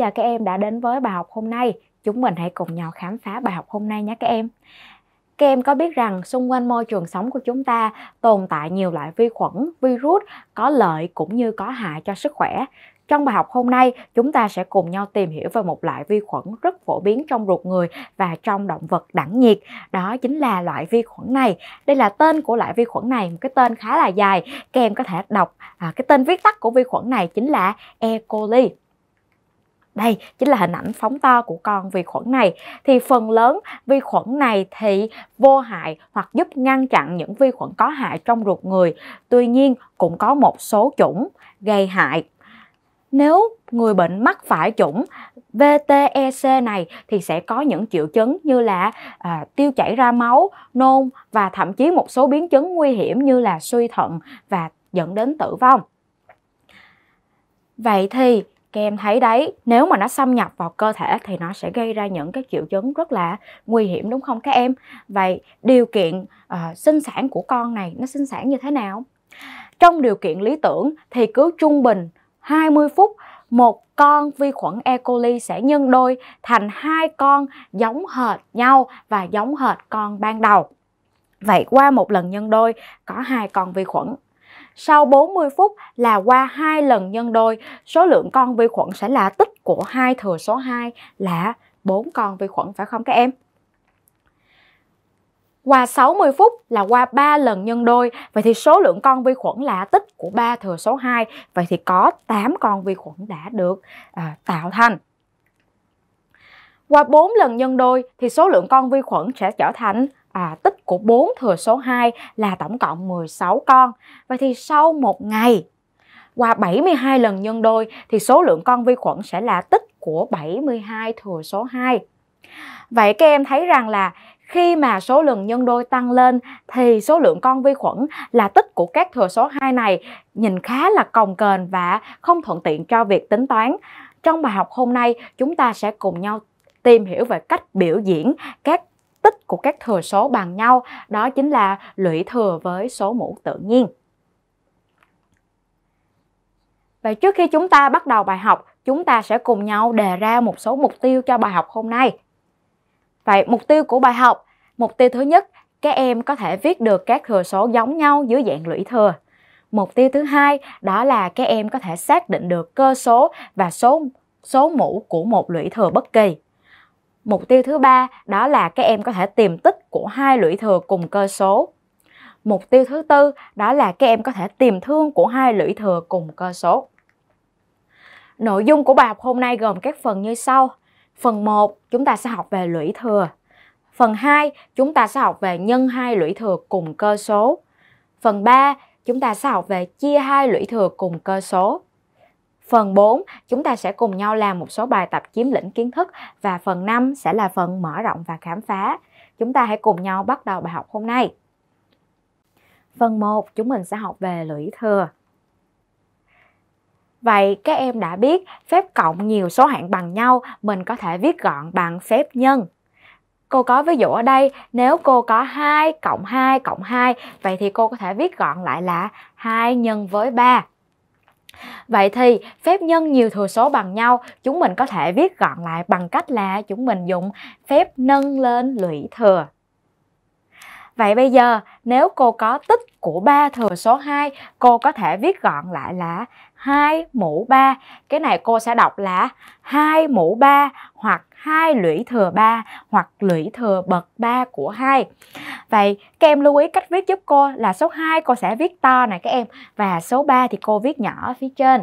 chào các em đã đến với bài học hôm nay. Chúng mình hãy cùng nhau khám phá bài học hôm nay nhé các em. Các em có biết rằng xung quanh môi trường sống của chúng ta tồn tại nhiều loại vi khuẩn, virus có lợi cũng như có hại cho sức khỏe. Trong bài học hôm nay, chúng ta sẽ cùng nhau tìm hiểu về một loại vi khuẩn rất phổ biến trong ruột người và trong động vật đẳng nhiệt. Đó chính là loại vi khuẩn này. Đây là tên của loại vi khuẩn này, một cái tên khá là dài. Các em có thể đọc à, cái tên viết tắt của vi khuẩn này chính là E. coli đây chính là hình ảnh phóng to của con vi khuẩn này thì phần lớn vi khuẩn này thì vô hại hoặc giúp ngăn chặn những vi khuẩn có hại trong ruột người tuy nhiên cũng có một số chủng gây hại nếu người bệnh mắc phải chủng VTEC này thì sẽ có những triệu chứng như là à, tiêu chảy ra máu, nôn và thậm chí một số biến chứng nguy hiểm như là suy thận và dẫn đến tử vong. Vậy thì các em thấy đấy nếu mà nó xâm nhập vào cơ thể thì nó sẽ gây ra những cái triệu chứng rất là nguy hiểm đúng không các em vậy điều kiện uh, sinh sản của con này nó sinh sản như thế nào trong điều kiện lý tưởng thì cứ trung bình 20 phút một con vi khuẩn E. coli sẽ nhân đôi thành hai con giống hệt nhau và giống hệt con ban đầu. Vậy qua một lần nhân đôi có hai con vi khuẩn sau 40 phút là qua hai lần nhân đôi, số lượng con vi khuẩn sẽ là tích của hai thừa số 2 là 4 con vi khuẩn phải không các em? Qua 60 phút là qua 3 lần nhân đôi, vậy thì số lượng con vi khuẩn là tích của 3 thừa số 2, vậy thì có 8 con vi khuẩn đã được à, tạo thành. Qua 4 lần nhân đôi thì số lượng con vi khuẩn sẽ trở thành à, tích của 4 thừa số 2 là tổng cộng 16 con. Vậy thì sau một ngày qua 72 lần nhân đôi thì số lượng con vi khuẩn sẽ là tích của 72 thừa số 2. Vậy các em thấy rằng là khi mà số lần nhân đôi tăng lên thì số lượng con vi khuẩn là tích của các thừa số 2 này nhìn khá là cồng kềnh và không thuận tiện cho việc tính toán. Trong bài học hôm nay, chúng ta sẽ cùng nhau tìm hiểu về cách biểu diễn các tích của các thừa số bằng nhau, đó chính là lũy thừa với số mũ tự nhiên. Vậy trước khi chúng ta bắt đầu bài học, chúng ta sẽ cùng nhau đề ra một số mục tiêu cho bài học hôm nay. Vậy mục tiêu của bài học, mục tiêu thứ nhất, các em có thể viết được các thừa số giống nhau dưới dạng lũy thừa. Mục tiêu thứ hai đó là các em có thể xác định được cơ số và số số mũ của một lũy thừa bất kỳ. Mục tiêu thứ ba đó là các em có thể tìm tích của hai lũy thừa cùng cơ số. Mục tiêu thứ tư đó là các em có thể tìm thương của hai lũy thừa cùng cơ số. Nội dung của bài học hôm nay gồm các phần như sau. Phần 1 chúng ta sẽ học về lũy thừa. Phần 2 chúng ta sẽ học về nhân hai lũy thừa cùng cơ số. Phần 3 chúng ta sẽ học về chia hai lũy thừa cùng cơ số. Phần 4, chúng ta sẽ cùng nhau làm một số bài tập chiếm lĩnh kiến thức và phần 5 sẽ là phần mở rộng và khám phá. Chúng ta hãy cùng nhau bắt đầu bài học hôm nay. Phần 1, chúng mình sẽ học về lũy thừa. Vậy các em đã biết phép cộng nhiều số hạng bằng nhau mình có thể viết gọn bằng phép nhân. Cô có ví dụ ở đây, nếu cô có 2 cộng 2 cộng 2, vậy thì cô có thể viết gọn lại là 2 nhân với 3. Vậy thì phép nhân nhiều thừa số bằng nhau, chúng mình có thể viết gọn lại bằng cách là chúng mình dùng phép nâng lên lũy thừa. Vậy bây giờ, nếu cô có tích của 3 thừa số 2, cô có thể viết gọn lại là 2 mũ 3. Cái này cô sẽ đọc là 2 mũ 3 hoặc 2 lũy thừa 3 hoặc lũy thừa bậc 3 của 2. Vậy các em lưu ý cách viết giúp cô là số 2 cô sẽ viết to này các em và số 3 thì cô viết nhỏ phía trên.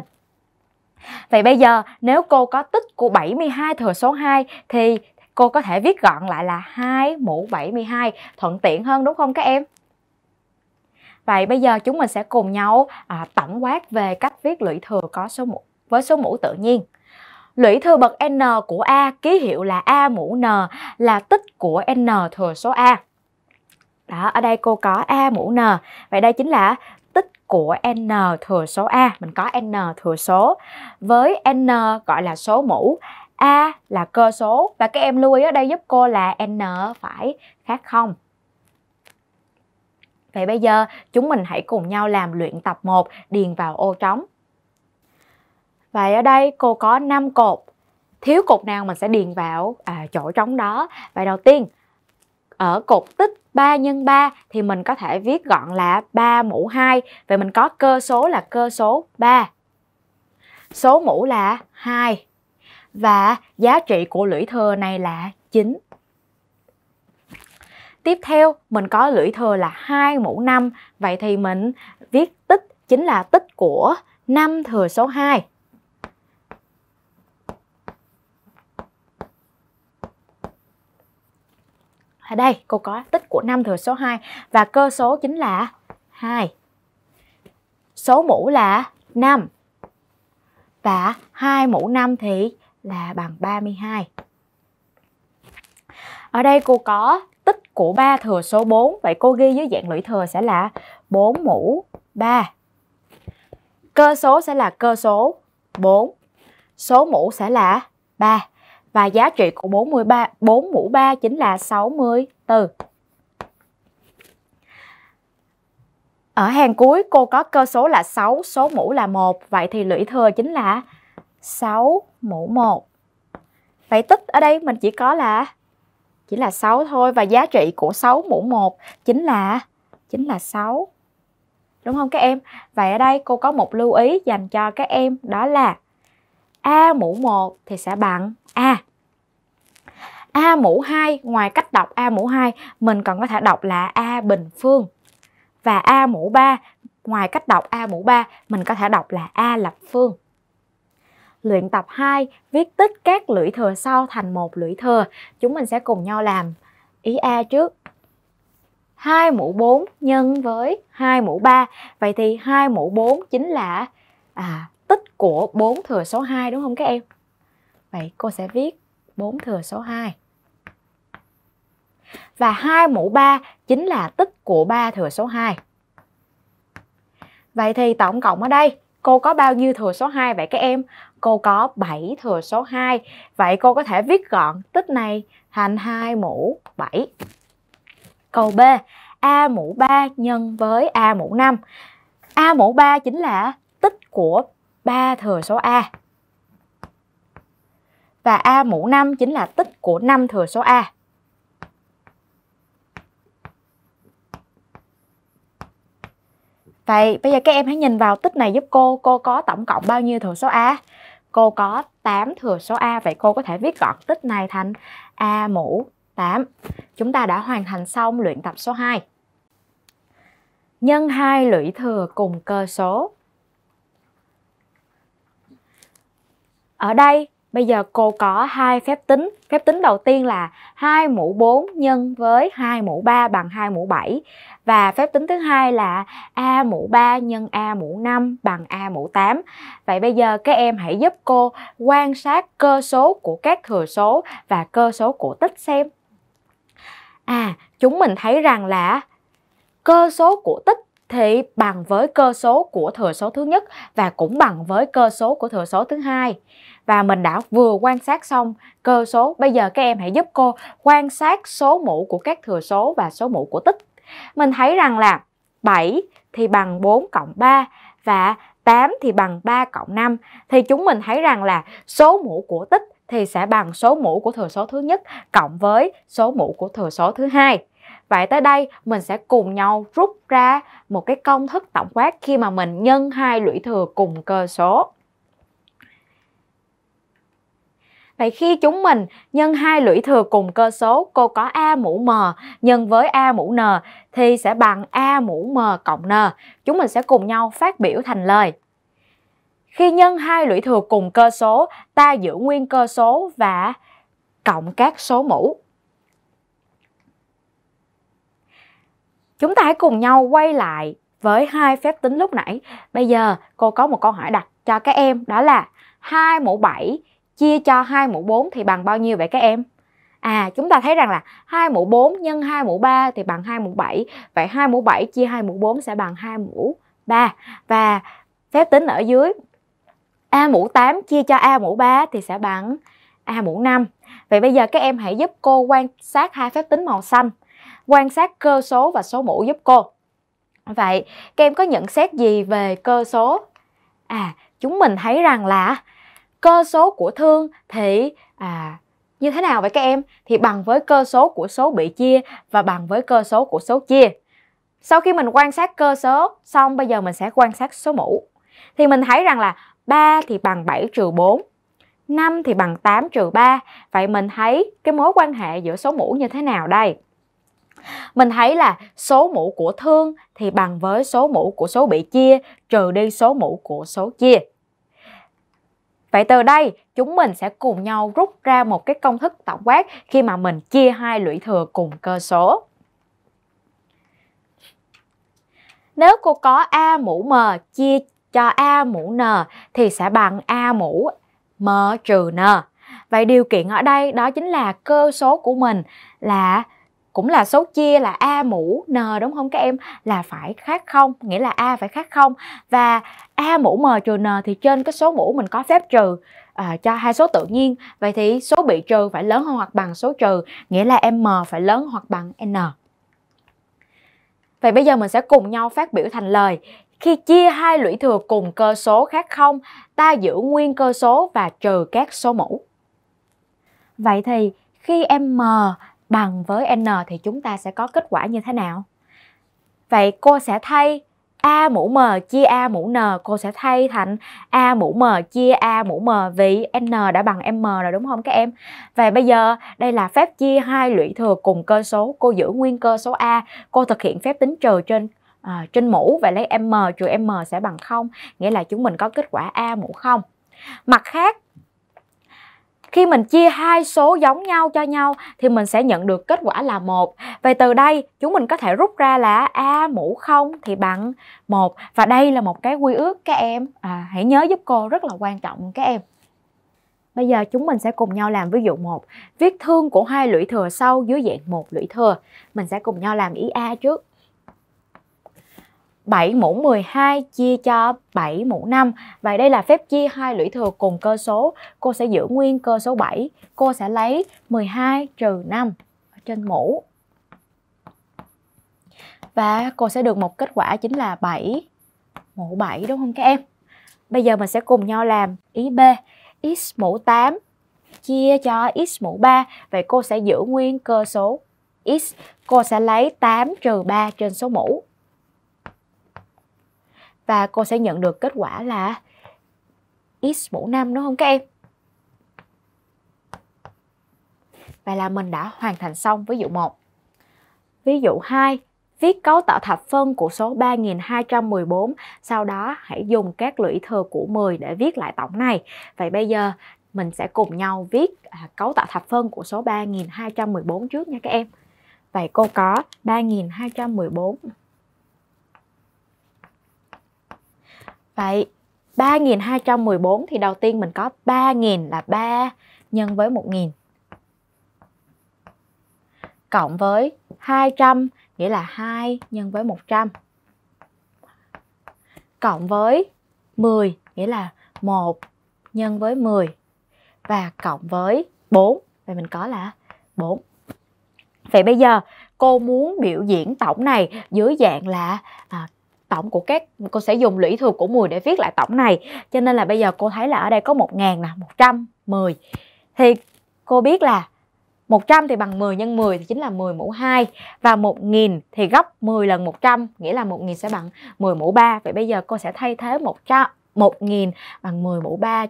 Vậy bây giờ nếu cô có tích của 72 thừa số 2 thì cô có thể viết gọn lại là 2 mũ 72 thuận tiện hơn đúng không các em? Vậy bây giờ chúng mình sẽ cùng nhau à, tổng quát về cách viết lũy thừa có số mũ với số mũ tự nhiên. Lũy thừa bậc n của A ký hiệu là A mũ n là tích của n thừa số A. Đó, ở đây cô có A mũ n. Vậy đây chính là tích của n thừa số A. Mình có n thừa số. Với n gọi là số mũ, A là cơ số. Và các em lưu ý ở đây giúp cô là n phải khác không Vậy bây giờ chúng mình hãy cùng nhau làm luyện tập 1 điền vào ô trống. Vậy ở đây cô có 5 cột. Thiếu cột nào mình sẽ điền vào à, chỗ trống đó. Vậy đầu tiên ở cột tích 3 x 3 thì mình có thể viết gọn là 3 mũ 2. Vậy mình có cơ số là cơ số 3. Số mũ là 2. Và giá trị của lũy thừa này là 9 tiếp theo mình có lũy thừa là hai mũ năm vậy thì mình viết tích chính là tích của năm thừa số 2 ở đây cô có tích của năm thừa số 2 và cơ số chính là 2. Số mũ là 5. Và 2 mũ 5 thì là bằng 32. Ở đây cô có tích của ba thừa số 4. Vậy cô ghi dưới dạng lũy thừa sẽ là 4 mũ 3. Cơ số sẽ là cơ số 4. Số mũ sẽ là 3. Và giá trị của 43, 4 mũ 3 chính là 64. Ở hàng cuối cô có cơ số là 6, số mũ là 1. Vậy thì lũy thừa chính là 6 mũ 1. Vậy tích ở đây mình chỉ có là chỉ là 6 thôi và giá trị của 6 mũ 1 chính là chính là 6. Đúng không các em? Vậy ở đây cô có một lưu ý dành cho các em đó là A mũ 1 thì sẽ bằng A. A mũ 2 ngoài cách đọc A mũ 2 mình còn có thể đọc là A bình phương. Và A mũ 3 ngoài cách đọc A mũ 3 mình có thể đọc là A lập phương luyện tập 2 viết tích các lũy thừa sau thành một lũy thừa. Chúng mình sẽ cùng nhau làm ý A trước. 2 mũ 4 nhân với 2 mũ 3. Vậy thì 2 mũ 4 chính là à, tích của 4 thừa số 2 đúng không các em? Vậy cô sẽ viết 4 thừa số 2. Và 2 mũ 3 chính là tích của 3 thừa số 2. Vậy thì tổng cộng ở đây Cô có bao nhiêu thừa số 2 vậy các em? Cô có 7 thừa số 2. Vậy cô có thể viết gọn tích này thành 2 mũ 7. Câu B, A mũ 3 nhân với A mũ 5. A mũ 3 chính là tích của 3 thừa số A. Và A mũ 5 chính là tích của 5 thừa số A. Vậy bây giờ các em hãy nhìn vào tích này giúp cô. Cô có tổng cộng bao nhiêu thừa số A? Cô có 8 thừa số A. Vậy cô có thể viết gọn tích này thành A mũ 8. Chúng ta đã hoàn thành xong luyện tập số 2. Nhân 2 lũy thừa cùng cơ số. Ở đây Bây giờ cô có hai phép tính. Phép tính đầu tiên là 2 mũ 4 nhân với 2 mũ 3 bằng 2 mũ 7. Và phép tính thứ hai là a mũ 3 nhân a mũ 5 bằng a mũ 8. Vậy bây giờ các em hãy giúp cô quan sát cơ số của các thừa số và cơ số của tích xem. À, chúng mình thấy rằng là cơ số của tích thì bằng với cơ số của thừa số thứ nhất và cũng bằng với cơ số của thừa số thứ hai và mình đã vừa quan sát xong cơ số bây giờ các em hãy giúp cô quan sát số mũ của các thừa số và số mũ của tích mình thấy rằng là 7 thì bằng 4 cộng 3 và 8 thì bằng 3 cộng 5 thì chúng mình thấy rằng là số mũ của tích thì sẽ bằng số mũ của thừa số thứ nhất cộng với số mũ của thừa số thứ hai. Vậy tới đây mình sẽ cùng nhau rút ra một cái công thức tổng quát khi mà mình nhân hai lũy thừa cùng cơ số. Vậy khi chúng mình nhân hai lũy thừa cùng cơ số, cô có A mũ M nhân với A mũ N thì sẽ bằng A mũ M cộng N. Chúng mình sẽ cùng nhau phát biểu thành lời. Khi nhân hai lũy thừa cùng cơ số, ta giữ nguyên cơ số và cộng các số mũ. Chúng ta hãy cùng nhau quay lại với hai phép tính lúc nãy. Bây giờ cô có một câu hỏi đặt cho các em đó là 2 mũ 7 chia cho 2 mũ 4 thì bằng bao nhiêu vậy các em? À chúng ta thấy rằng là 2 mũ 4 nhân 2 mũ 3 thì bằng 2 mũ 7. Vậy 2 mũ 7 chia 2 mũ 4 sẽ bằng 2 mũ 3. Và phép tính ở dưới A mũ 8 chia cho A mũ 3 thì sẽ bằng A mũ 5. Vậy bây giờ các em hãy giúp cô quan sát hai phép tính màu xanh. Quan sát cơ số và số mũ giúp cô. Vậy các em có nhận xét gì về cơ số? À, chúng mình thấy rằng là cơ số của thương thì à như thế nào vậy các em? Thì bằng với cơ số của số bị chia và bằng với cơ số của số chia. Sau khi mình quan sát cơ số xong bây giờ mình sẽ quan sát số mũ. Thì mình thấy rằng là 3 thì bằng 7 trừ 4, 5 thì bằng 8 trừ 3. Vậy mình thấy cái mối quan hệ giữa số mũ như thế nào đây? Mình thấy là số mũ của thương thì bằng với số mũ của số bị chia trừ đi số mũ của số chia. Vậy từ đây chúng mình sẽ cùng nhau rút ra một cái công thức tổng quát khi mà mình chia hai lũy thừa cùng cơ số. Nếu cô có A mũ M chia cho A mũ N thì sẽ bằng A mũ M trừ N. Vậy điều kiện ở đây đó chính là cơ số của mình là cũng là số chia là a mũ n đúng không các em là phải khác không nghĩa là a phải khác không và a mũ m trừ n thì trên cái số mũ mình có phép trừ à, cho hai số tự nhiên vậy thì số bị trừ phải lớn hơn hoặc bằng số trừ nghĩa là m phải lớn hoặc bằng n vậy bây giờ mình sẽ cùng nhau phát biểu thành lời khi chia hai lũy thừa cùng cơ số khác không ta giữ nguyên cơ số và trừ các số mũ vậy thì khi m bằng với n thì chúng ta sẽ có kết quả như thế nào? Vậy cô sẽ thay A mũ M chia A mũ N cô sẽ thay thành A mũ M chia A mũ M vì N đã bằng M rồi đúng không các em? Và bây giờ đây là phép chia hai lũy thừa cùng cơ số. Cô giữ nguyên cơ số A. Cô thực hiện phép tính trừ trên à, trên mũ và lấy M trừ M sẽ bằng 0. Nghĩa là chúng mình có kết quả A mũ 0. Mặt khác khi mình chia hai số giống nhau cho nhau thì mình sẽ nhận được kết quả là một vậy từ đây chúng mình có thể rút ra là a mũ 0 thì bằng một và đây là một cái quy ước các em à, hãy nhớ giúp cô rất là quan trọng các em Bây giờ chúng mình sẽ cùng nhau làm ví dụ một Viết thương của hai lũy thừa sau dưới dạng một lũy thừa. Mình sẽ cùng nhau làm ý A trước. 7 mũ 12 chia cho 7 mũ 5 vậy đây là phép chia hai lũy thừa cùng cơ số cô sẽ giữ nguyên cơ số 7 cô sẽ lấy 12 trừ 5 trên mũ và cô sẽ được một kết quả chính là 7 mũ 7 đúng không các em bây giờ mình sẽ cùng nhau làm ý B x mũ 8 chia cho x mũ 3 vậy cô sẽ giữ nguyên cơ số x cô sẽ lấy 8 trừ 3 trên số mũ và cô sẽ nhận được kết quả là x mũ 5 đúng không các em? Vậy là mình đã hoàn thành xong ví dụ 1. Ví dụ 2, viết cấu tạo thập phân của số 3214, sau đó hãy dùng các lũy thừa của 10 để viết lại tổng này. Vậy bây giờ mình sẽ cùng nhau viết à, cấu tạo thập phân của số 3214 trước nha các em. Vậy cô có 3214 Vậy 3214 thì đầu tiên mình có 3000 là 3 nhân với 1000. Cộng với 200 nghĩa là 2 nhân với 100. Cộng với 10 nghĩa là 1 nhân với 10 và cộng với 4. Vậy mình có là 4. Vậy bây giờ cô muốn biểu diễn tổng này dưới dạng là à, tổng của các cô sẽ dùng lũy thừa của 10 để viết lại tổng này cho nên là bây giờ cô thấy là ở đây có 1.000 nè 110 thì cô biết là 100 thì bằng 10 nhân 10 thì chính là 10 mũ 2 và 1000 thì gấp 10 lần 100 nghĩa là 1000 sẽ bằng 10 mũ 3 vậy bây giờ cô sẽ thay thế 100 1000 bằng 10 mũ 3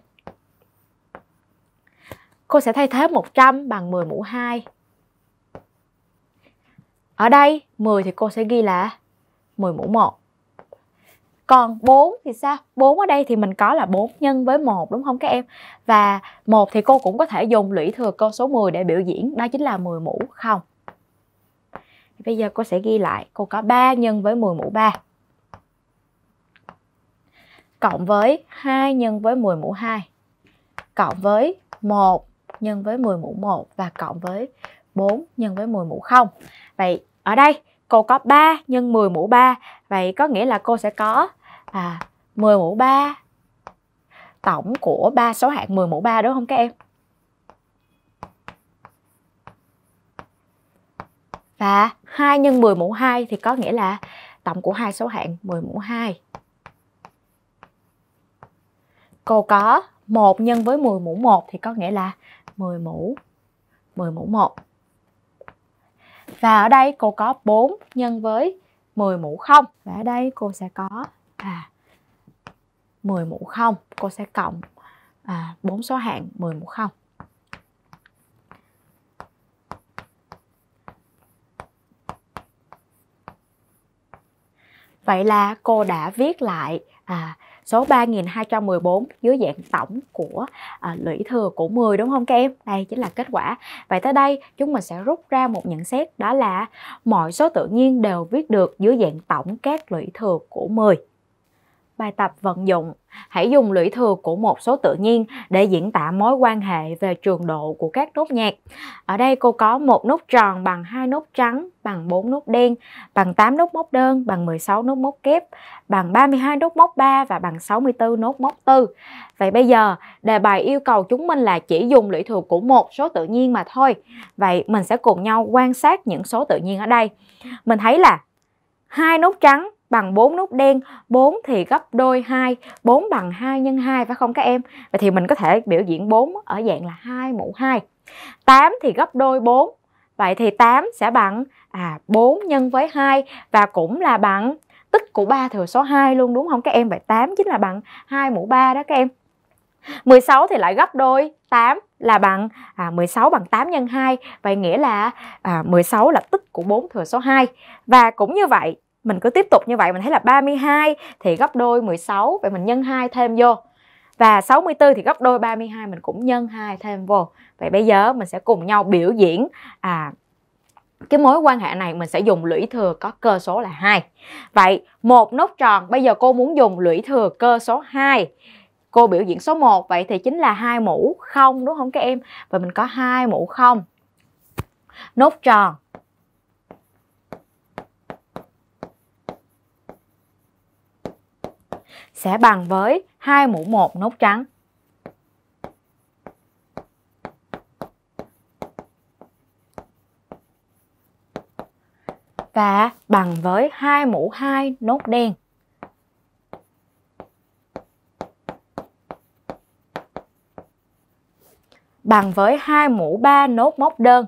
cô sẽ thay thế 100 bằng 10 mũ 2 ở đây 10 thì cô sẽ ghi là 10 mũ 1 còn 4 thì sao 4 ở đây thì mình có là 4 nhân với một đúng không các em và một thì cô cũng có thể dùng lũy thừa con số 10 để biểu diễn đó chính là 10 mũ không bây giờ cô sẽ ghi lại cô có 3 nhân với 10 mũ 3 cộng với 2 nhân với 10 mũ 2 cộng với 1 nhân với 10 mũ 1 và cộng với 4 nhân với 10 mũ 0. Vậy ở đây cô có 3 nhân 10 mũ 3. Vậy có nghĩa là cô sẽ có à 10 mũ 3 tổng của ba số hạng 10 mũ 3 đúng không các em và 2 nhân 10 mũ 2 thì có nghĩa là tổng của hai số hạng 10 mũ 2 cô có 1 nhân với 10 mũ 1 thì có nghĩa là 10 mũ 10 mũ 1 và ở đây cô có 4 nhân với 10 mũ 0 và ở đây cô sẽ có à 10 mũ không cô sẽ cộng à, 4 số hạng 10 mũ không Vậy là cô đã viết lại à, số 3214 dưới dạng tổng của à, lũy thừa của 10 đúng không các em? Đây chính là kết quả. Vậy tới đây chúng mình sẽ rút ra một nhận xét đó là mọi số tự nhiên đều viết được dưới dạng tổng các lũy thừa của 10 bài tập vận dụng. Hãy dùng lũy thừa của một số tự nhiên để diễn tả mối quan hệ về trường độ của các nốt nhạc. Ở đây cô có một nốt tròn bằng hai nốt trắng, bằng bốn nốt đen, bằng 8 nốt móc đơn, bằng 16 nốt móc kép, bằng 32 nốt móc 3 và bằng 64 nốt móc 4. Vậy bây giờ đề bài yêu cầu chúng mình là chỉ dùng lũy thừa của một số tự nhiên mà thôi. Vậy mình sẽ cùng nhau quan sát những số tự nhiên ở đây. Mình thấy là hai nốt trắng bằng 4 nút đen 4 thì gấp đôi 2 4 bằng 2 nhân 2 phải không các em Vậy thì mình có thể biểu diễn 4 ở dạng là 2 mũ 2 8 thì gấp đôi 4 Vậy thì 8 sẽ bằng à, 4 nhân với 2 và cũng là bằng tích của 3 thừa số 2 luôn đúng không các em? Vậy 8 chính là bằng 2 mũ 3 đó các em. 16 thì lại gấp đôi 8 là bằng à, 16 bằng 8 nhân 2 Vậy nghĩa là à, 16 là tích của 4 thừa số 2 Và cũng như vậy mình cứ tiếp tục như vậy mình thấy là 32 thì gấp đôi 16 vậy mình nhân 2 thêm vô và 64 thì gấp đôi 32 mình cũng nhân 2 thêm vô vậy bây giờ mình sẽ cùng nhau biểu diễn à cái mối quan hệ này mình sẽ dùng lũy thừa có cơ số là 2 vậy một nốt tròn bây giờ cô muốn dùng lũy thừa cơ số 2 cô biểu diễn số 1 vậy thì chính là hai mũ không đúng không các em và mình có hai mũ không nốt tròn sẽ bằng với 2 mũ 1 nốt trắng. Và bằng với 2 mũ 2 nốt đen. Bằng với 2 mũ 3 nốt móc đơn.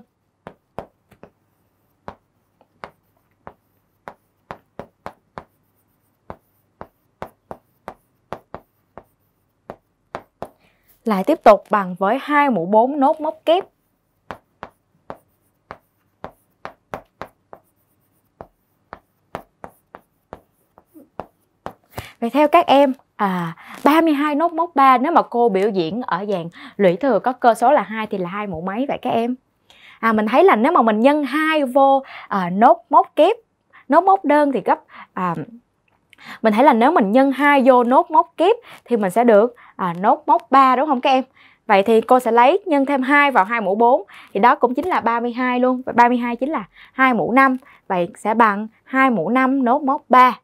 lại tiếp tục bằng với hai mũ 4 nốt móc kép Vậy theo các em à 32 nốt móc 3 nếu mà cô biểu diễn ở dạng lũy thừa có cơ số là 2 thì là hai mũ mấy vậy các em? À mình thấy là nếu mà mình nhân hai vô à, nốt móc kép, nốt móc đơn thì gấp à, mình thấy là nếu mình nhân 2 vô nốt móc kép thì mình sẽ được à, nốt móc 3 đúng không các em Vậy thì cô sẽ lấy nhân thêm 2 vào 2 mũ 4 Thì đó cũng chính là 32 luôn Và 32 chính là 2 mũ 5 Vậy sẽ bằng 2 mũ 5 nốt móc 3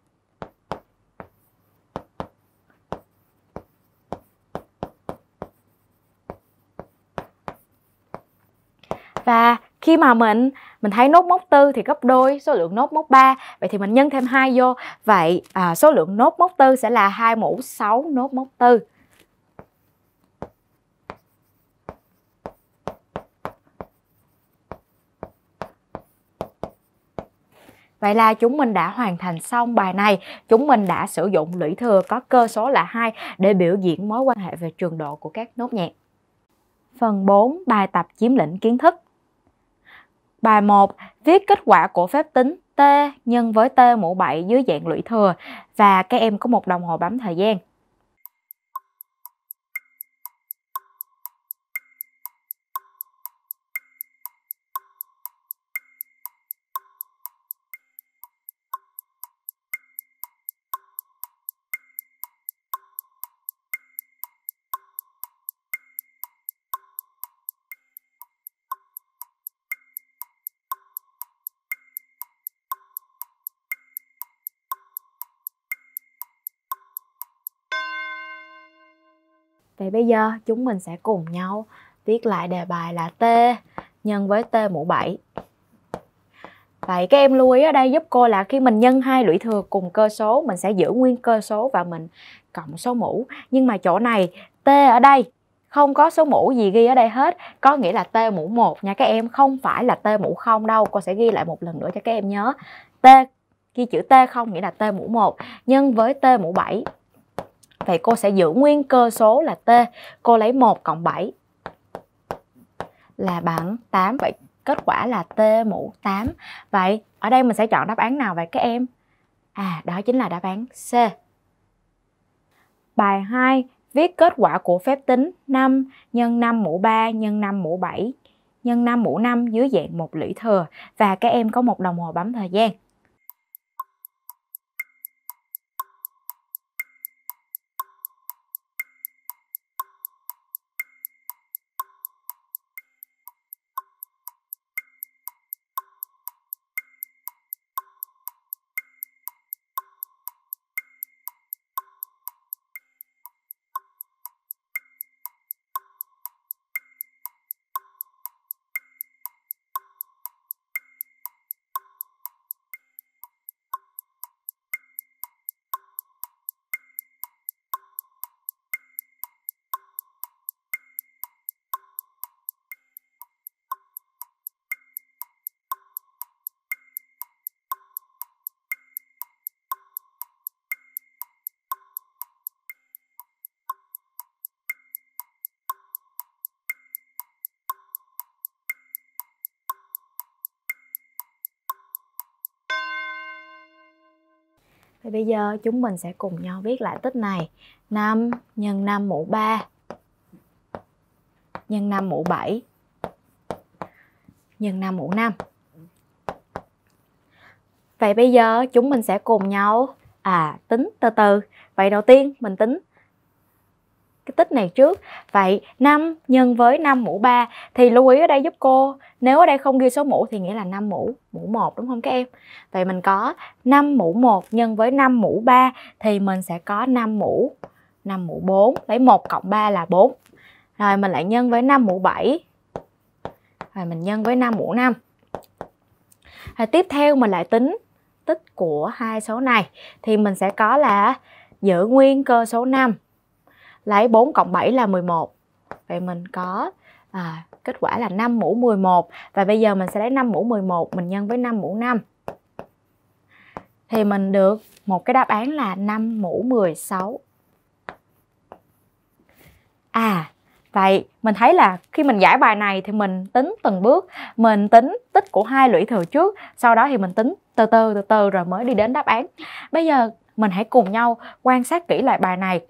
Và khi mà mình mình thấy nốt móc tư thì gấp đôi số lượng nốt móc 3 vậy thì mình nhân thêm 2 vô vậy à, số lượng nốt móc tư sẽ là hai mũ 6 nốt móc tư Vậy là chúng mình đã hoàn thành xong bài này. Chúng mình đã sử dụng lũy thừa có cơ số là 2 để biểu diễn mối quan hệ về trường độ của các nốt nhạc. Phần 4, bài tập chiếm lĩnh kiến thức. Bài 1 viết kết quả của phép tính t nhân với t mũ 7 dưới dạng lũy thừa và các em có một đồng hồ bấm thời gian. Vậy bây giờ chúng mình sẽ cùng nhau viết lại đề bài là T nhân với T mũ 7. Vậy các em lưu ý ở đây giúp cô là khi mình nhân hai lũy thừa cùng cơ số mình sẽ giữ nguyên cơ số và mình cộng số mũ. Nhưng mà chỗ này T ở đây không có số mũ gì ghi ở đây hết, có nghĩa là T mũ 1 nha các em, không phải là T mũ 0 đâu. Cô sẽ ghi lại một lần nữa cho các em nhớ. T ghi chữ T không nghĩa là T mũ 1 nhân với T mũ 7 Vậy cô sẽ giữ nguyên cơ số là T. Cô lấy 1 cộng 7 là bằng 8. Vậy kết quả là T mũ 8. Vậy ở đây mình sẽ chọn đáp án nào vậy các em? À, đó chính là đáp án C. Bài 2, viết kết quả của phép tính 5 nhân 5 mũ 3 nhân 5 mũ 7 nhân 5 mũ 5 dưới dạng một lũy thừa và các em có một đồng hồ bấm thời gian. Thì bây giờ chúng mình sẽ cùng nhau viết lại tích này. 5 nhân 5 mũ 3 nhân 5 mũ 7 nhân 5 mũ 5. Vậy bây giờ chúng mình sẽ cùng nhau à tính từ từ. Vậy đầu tiên mình tính cái tích này trước vậy 5 nhân với 5 mũ 3 thì lưu ý ở đây giúp cô nếu ở đây không ghi số mũ thì nghĩa là 5 mũ mũ 1 đúng không các em vậy mình có 5 mũ 1 nhân với 5 mũ 3 thì mình sẽ có 5 mũ 5 mũ 4 lấy 1 cộng 3 là 4 rồi mình lại nhân với 5 mũ 7 rồi mình nhân với 5 mũ 5 rồi tiếp theo mình lại tính tích của hai số này thì mình sẽ có là giữ nguyên cơ số 5 lấy 4 cộng 7 là 11 vậy mình có à, kết quả là 5 mũ 11 và bây giờ mình sẽ lấy 5 mũ 11 mình nhân với 5 mũ 5 thì mình được một cái đáp án là 5 mũ 16 à Vậy mình thấy là khi mình giải bài này thì mình tính từng bước, mình tính tích của hai lũy thừa trước, sau đó thì mình tính từ từ từ từ rồi mới đi đến đáp án. Bây giờ mình hãy cùng nhau quan sát kỹ lại bài này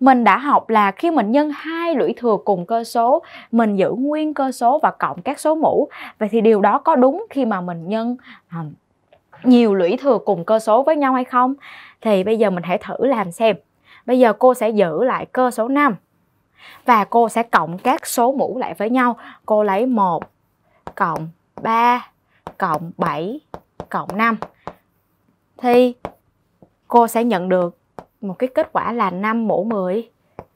mình đã học là khi mình nhân hai lũy thừa cùng cơ số mình giữ nguyên cơ số và cộng các số mũ vậy thì điều đó có đúng khi mà mình nhân à, nhiều lũy thừa cùng cơ số với nhau hay không thì bây giờ mình hãy thử làm xem bây giờ cô sẽ giữ lại cơ số 5 và cô sẽ cộng các số mũ lại với nhau cô lấy 1 cộng 3 cộng 7 cộng 5 thì cô sẽ nhận được một cái kết quả là 5 mũ 10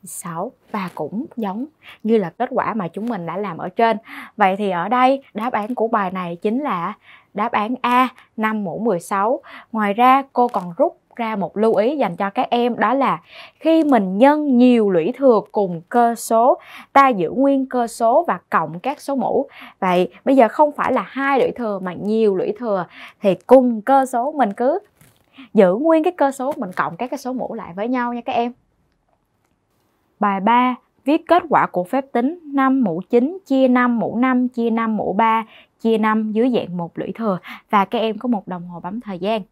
6 và cũng giống như là kết quả mà chúng mình đã làm ở trên. Vậy thì ở đây đáp án của bài này chính là đáp án A 5 mũ 16. Ngoài ra cô còn rút ra một lưu ý dành cho các em đó là khi mình nhân nhiều lũy thừa cùng cơ số ta giữ nguyên cơ số và cộng các số mũ vậy bây giờ không phải là hai lũy thừa mà nhiều lũy thừa thì cùng cơ số mình cứ giữ nguyên cái cơ số mình cộng các cái số mũ lại với nhau nha các em bài 3 viết kết quả của phép tính 5 mũ 9 chia 5 mũ 5 chia 5 mũ 3 chia 5 dưới dạng một lũy thừa và các em có một đồng hồ bấm thời gian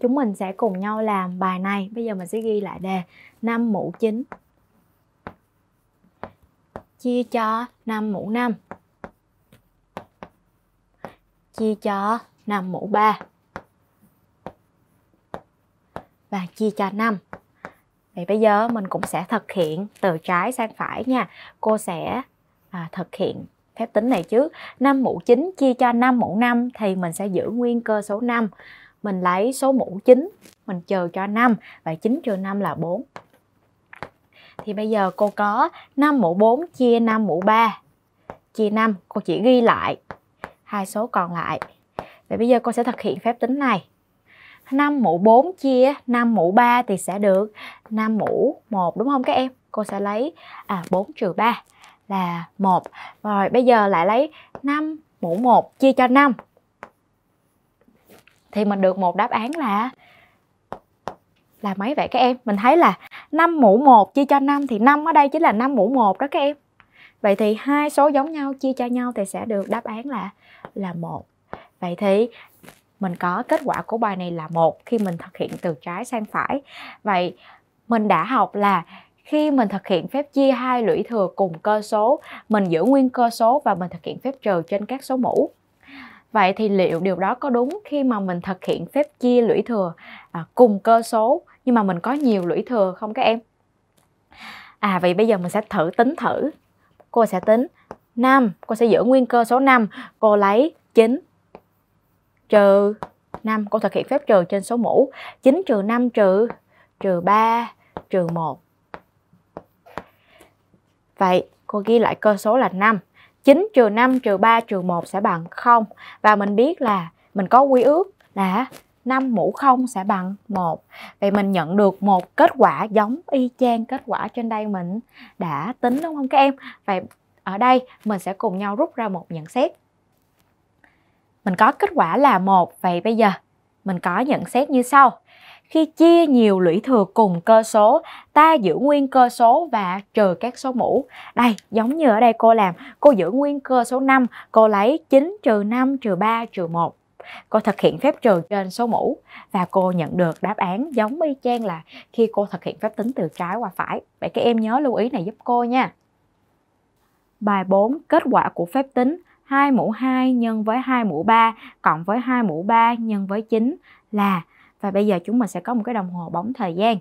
chúng mình sẽ cùng nhau làm bài này bây giờ mình sẽ ghi lại đề năm mũ chín chia cho năm mũ năm chia cho năm mũ ba và chia cho năm. Vậy bây giờ mình cũng sẽ thực hiện từ trái sang phải nha Cô sẽ à, thực hiện phép tính này trước 5 mũ 9 chia cho 5 mũ 5 thì mình sẽ giữ nguyên cơ số 5 mình lấy số mũ 9 mình trừ cho 5 và 9 trừ 5 là 4 thì bây giờ cô có 5 mũ 4 chia 5 mũ 3 chia 5 cô chỉ ghi lại hai số còn lại vậy bây giờ cô sẽ thực hiện phép tính này 5 mũ 4 chia 5 mũ 3 thì sẽ được 5 mũ 1 đúng không các em? Cô sẽ lấy à, 4 trừ 3 là 1. Rồi bây giờ lại lấy 5 mũ 1 chia cho 5 thì mình được một đáp án là là mấy vậy các em? Mình thấy là 5 mũ 1 chia cho 5 thì 5 ở đây chính là 5 mũ 1 đó các em. Vậy thì hai số giống nhau chia cho nhau thì sẽ được đáp án là là 1. Vậy thì mình có kết quả của bài này là một khi mình thực hiện từ trái sang phải. Vậy mình đã học là khi mình thực hiện phép chia hai lũy thừa cùng cơ số, mình giữ nguyên cơ số và mình thực hiện phép trừ trên các số mũ vậy thì liệu điều đó có đúng khi mà mình thực hiện phép chia lũy thừa à, cùng cơ số nhưng mà mình có nhiều lũy thừa không các em à vậy bây giờ mình sẽ thử tính thử cô sẽ tính 5 cô sẽ giữ nguyên cơ số 5 cô lấy 9 trừ 5 cô thực hiện phép trừ trên số mũ 9 trừ 5 trừ trừ 3 trừ 1 vậy cô ghi lại cơ số là 5 9 trừ 5 trừ 3 trừ 1 sẽ bằng 0 và mình biết là mình có quy ước là 5 mũ 0 sẽ bằng 1. Vậy mình nhận được một kết quả giống y chang kết quả trên đây mình đã tính đúng không các em? Vậy ở đây mình sẽ cùng nhau rút ra một nhận xét. Mình có kết quả là 1, vậy bây giờ mình có nhận xét như sau khi chia nhiều lũy thừa cùng cơ số, ta giữ nguyên cơ số và trừ các số mũ. Đây, giống như ở đây cô làm, cô giữ nguyên cơ số 5, cô lấy 9 trừ 5 trừ 3 trừ 1. Cô thực hiện phép trừ trên số mũ và cô nhận được đáp án giống y chang là khi cô thực hiện phép tính từ trái qua phải. Vậy các em nhớ lưu ý này giúp cô nha. Bài 4, kết quả của phép tính 2 mũ 2 nhân với 2 mũ 3 cộng với 2 mũ 3 nhân với 9 là và bây giờ chúng mình sẽ có một cái đồng hồ bóng thời gian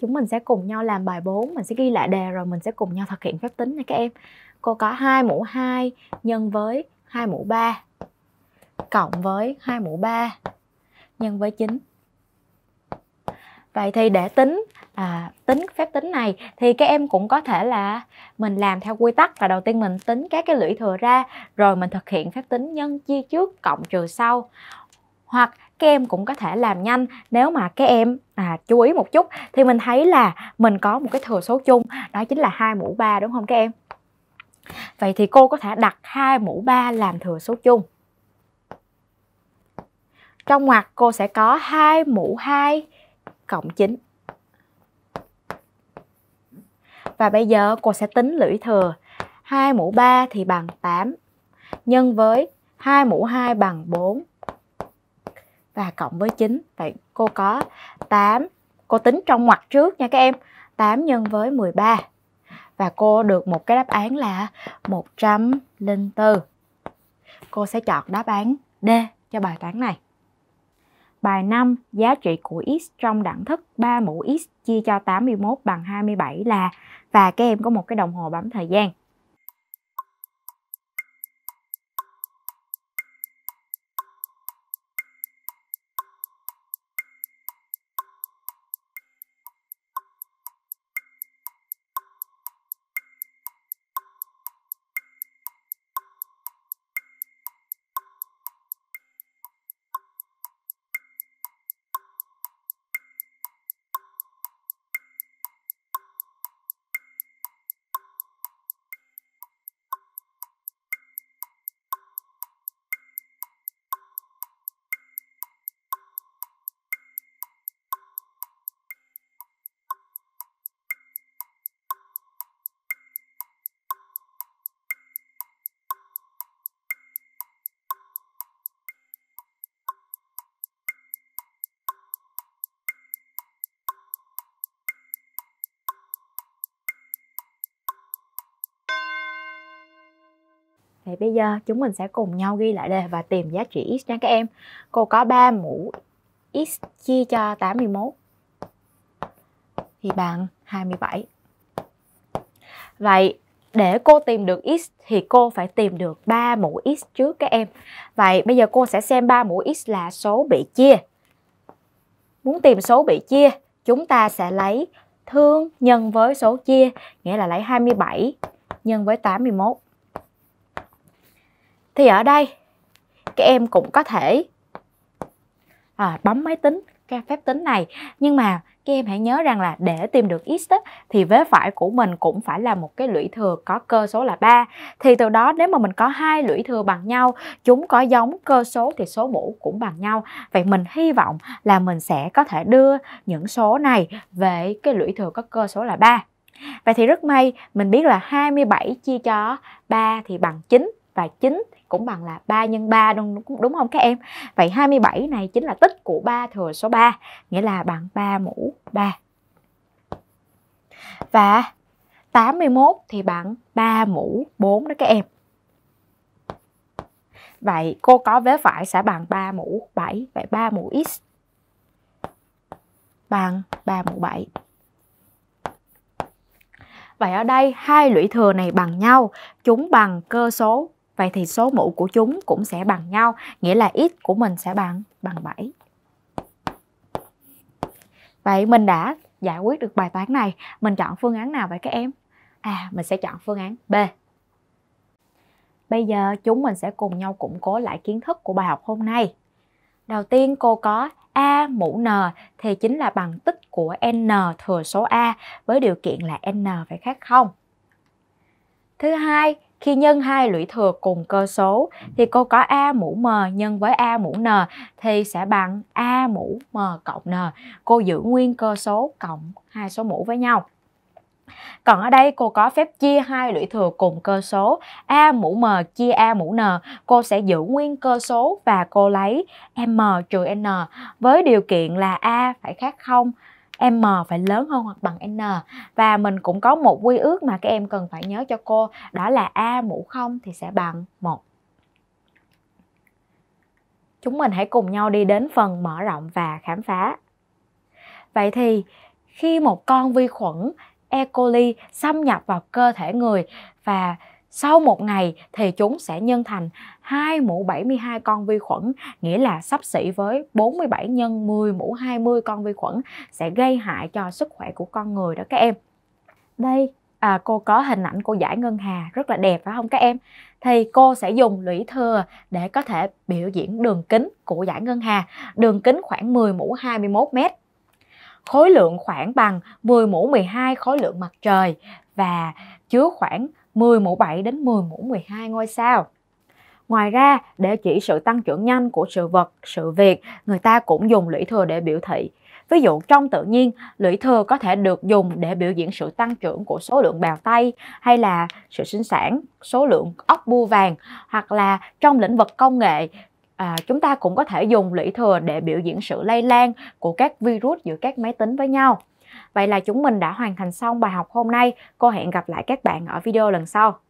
chúng mình sẽ cùng nhau làm bài 4 mình sẽ ghi lại đề rồi mình sẽ cùng nhau thực hiện phép tính nha các em cô có 2 mũ 2 nhân với 2 mũ 3 cộng với 2 mũ 3 nhân với 9 vậy thì để tính à, tính phép tính này thì các em cũng có thể là mình làm theo quy tắc là đầu tiên mình tính các cái lũy thừa ra rồi mình thực hiện phép tính nhân chia trước cộng trừ sau hoặc các em cũng có thể làm nhanh nếu mà các em à, chú ý một chút thì mình thấy là mình có một cái thừa số chung đó chính là hai mũ ba đúng không các em vậy thì cô có thể đặt hai mũ ba làm thừa số chung trong ngoặc cô sẽ có hai mũ 2 cộng 9 và bây giờ cô sẽ tính lũy thừa 2 mũ 3 thì bằng 8 nhân với 2 mũ 2 bằng 4 và cộng với 9 vậy cô có 8 cô tính trong ngoặc trước nha các em 8 nhân với 13 và cô được một cái đáp án là 104 cô sẽ chọn đáp án D cho bài toán này Bài 5, giá trị của x trong đẳng thức 3 mũ x chia cho 81 bằng 27 là và các em có một cái đồng hồ bấm thời gian. Thì bây giờ chúng mình sẽ cùng nhau ghi lại đề và tìm giá trị x nha các em. Cô có 3 mũ x chia cho 81 thì bằng 27. Vậy để cô tìm được x thì cô phải tìm được 3 mũ x trước các em. Vậy bây giờ cô sẽ xem 3 mũ x là số bị chia. Muốn tìm số bị chia, chúng ta sẽ lấy thương nhân với số chia, nghĩa là lấy 27 nhân với 81 thì ở đây các em cũng có thể à, bấm máy tính các phép tính này nhưng mà các em hãy nhớ rằng là để tìm được x đó, thì vế phải của mình cũng phải là một cái lũy thừa có cơ số là 3 thì từ đó nếu mà mình có hai lũy thừa bằng nhau chúng có giống cơ số thì số mũ cũng bằng nhau vậy mình hy vọng là mình sẽ có thể đưa những số này về cái lũy thừa có cơ số là 3 Vậy thì rất may mình biết là 27 chia cho 3 thì bằng 9 và 9 cũng bằng là 3 nhân 3 đúng, đúng không các em? Vậy 27 này chính là tích của 3 thừa số 3, nghĩa là bằng 3 mũ 3. Và 81 thì bằng 3 mũ 4 đó các em. Vậy cô có vế phải sẽ bằng 3 mũ 7, vậy 3 mũ x bằng 3 mũ 7. Vậy ở đây hai lũy thừa này bằng nhau, chúng bằng cơ số vậy thì số mũ của chúng cũng sẽ bằng nhau, nghĩa là x của mình sẽ bằng bằng 7. Vậy mình đã giải quyết được bài toán này, mình chọn phương án nào vậy các em? À, mình sẽ chọn phương án B. Bây giờ chúng mình sẽ cùng nhau củng cố lại kiến thức của bài học hôm nay. Đầu tiên cô có A mũ N thì chính là bằng tích của N thừa số A với điều kiện là N phải khác không? Thứ hai, khi nhân hai lũy thừa cùng cơ số thì cô có a mũ m nhân với a mũ n thì sẽ bằng a mũ m cộng n. Cô giữ nguyên cơ số cộng hai số mũ với nhau. Còn ở đây cô có phép chia hai lũy thừa cùng cơ số a mũ m chia a mũ n, cô sẽ giữ nguyên cơ số và cô lấy m trừ n với điều kiện là a phải khác không m phải lớn hơn hoặc bằng n và mình cũng có một quy ước mà các em cần phải nhớ cho cô đó là a mũ 0 thì sẽ bằng 1 chúng mình hãy cùng nhau đi đến phần mở rộng và khám phá vậy thì khi một con vi khuẩn E. coli xâm nhập vào cơ thể người và sau một ngày thì chúng sẽ nhân thành 2 mũ 72 con vi khuẩn, nghĩa là sắp xỉ với 47 nhân 10 mũ 20 con vi khuẩn sẽ gây hại cho sức khỏe của con người đó các em. Đây, à, cô có hình ảnh cô giải ngân hà rất là đẹp phải không các em? Thì cô sẽ dùng lũy thừa để có thể biểu diễn đường kính của giải ngân hà, đường kính khoảng 10 mũ 21 mét khối lượng khoảng bằng 10 mũ 12 khối lượng mặt trời và chứa khoảng 10 mũ 7 đến 10 mũ 12 ngôi sao. Ngoài ra, để chỉ sự tăng trưởng nhanh của sự vật, sự việc, người ta cũng dùng lũy thừa để biểu thị. Ví dụ trong tự nhiên, lũy thừa có thể được dùng để biểu diễn sự tăng trưởng của số lượng bào tay hay là sự sinh sản, số lượng ốc bua vàng hoặc là trong lĩnh vực công nghệ, À, chúng ta cũng có thể dùng lũy thừa để biểu diễn sự lây lan của các virus giữa các máy tính với nhau Vậy là chúng mình đã hoàn thành xong bài học hôm nay. Cô hẹn gặp lại các bạn ở video lần sau.